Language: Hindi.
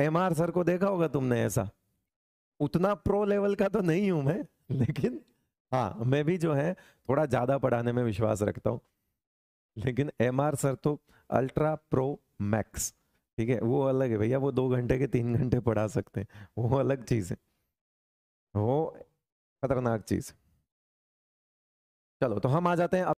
एमआर तो सर को देखा होगा तुमने ऐसा उतना प्रो लेवल का तो नहीं हूं मैं लेकिन हाँ मैं भी जो है थोड़ा ज्यादा पढ़ाने में विश्वास रखता हूँ लेकिन एम आर सर तो अल्ट्रा प्रो मैक्स ठीक है वो अलग है भैया वो दो घंटे के तीन घंटे पढ़ा सकते हैं वो अलग चीज है वो खतरनाक चीज चलो तो हम आ जाते हैं